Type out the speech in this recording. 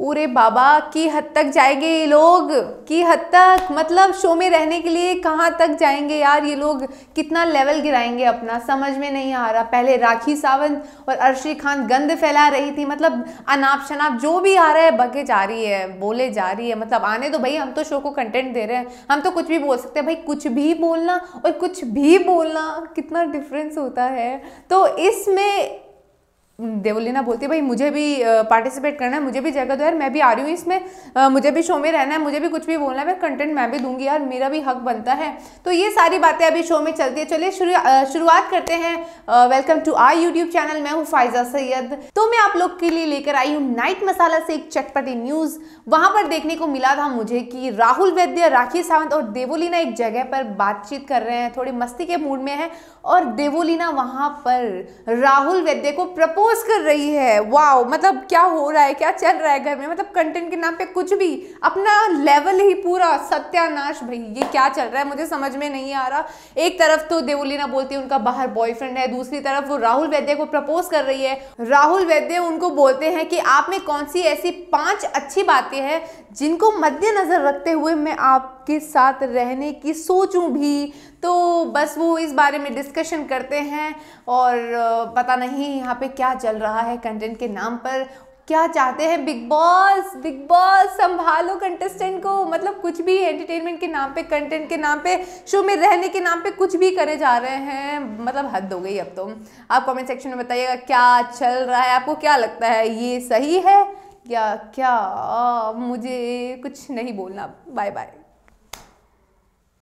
पूरे बाबा की हद तक जाएंगे ये लोग की हद तक मतलब शो में रहने के लिए कहाँ तक जाएंगे यार ये लोग कितना लेवल गिराएंगे अपना समझ में नहीं आ रहा पहले राखी सावंत और अर्शी खान गंद फैला रही थी मतलब अनाप शनाप जो भी आ रहा है बगे जा रही है बोले जा रही है मतलब आने तो भाई हम तो शो को कंटेंट दे रहे हैं हम तो कुछ भी बोल सकते हैं भाई कुछ भी बोलना और कुछ भी बोलना कितना डिफरेंस होता है तो इसमें देवलीना बोलती है भाई मुझे भी पार्टिसिपेट करना है मुझे भी जगह दो यार मैं भी आ रही हूँ इसमें मुझे भी शो में रहना है मुझे भी कुछ भी बोलना है मैं कंटेंट मैं भी दूंगी यार मेरा भी हक बनता है तो ये सारी बातें अभी शो में चलती है चलिए शुरुआत करते हैं welcome to our YouTube channel मैं हूँ फायजा सैयद तो मैं आप लोग के लिए लेकर आई हूँ नाइट मसाला से एक चटपटी न्यूज़ वहां पर देखने को मिला था मुझे कि राहुल वैद्य राखी सावंत और देवोलीना एक जगह पर बातचीत कर रहे हैं थोड़ी मस्ती के मूड में है और देवोलीना वहां पर राहुल वैद्य को प्रपोज पोस्ट कर रही है वाओ मतलब क्या हो रहा है क्या चल रहा है घर में मतलब कंटेंट के नाम पे कुछ भी अपना लेवल ही पूरा सत्यानाश भाई ये क्या चल रहा है मुझे समझ में नहीं आ रहा एक तरफ तो देवोलीना बोलती है उनका बाहर बॉयफ्रेंड है दूसरी तरफ वो राहुल वैद्य को प्रपोज कर रही है राहुल वैद्य उनको बोलते हैं कि आप में कौन सी ऐसी पांच अच्छी बातें हैं जिनको मद्देनजर रखते हुए मैं आपके साथ रहने की सोचूं भी तो बस वो इस बारे में डिस्कशन करते हैं और पता नहीं यहाँ पे क्या चल रहा है कंटेंट के नाम पर क्या चाहते हैं बिग बॉस बिग बॉस संभालो कंटेस्टेंट को मतलब कुछ भी एंटरटेनमेंट के नाम पे कंटेंट के नाम पे शो में रहने के नाम पे कुछ भी करे जा रहे हैं मतलब हद हो गई अब तो आप कमेंट सेक्शन में बताइएगा क्या चल रहा है आपको क्या लगता है ये सही है या क्या आ, मुझे कुछ नहीं बोलना बाय बाय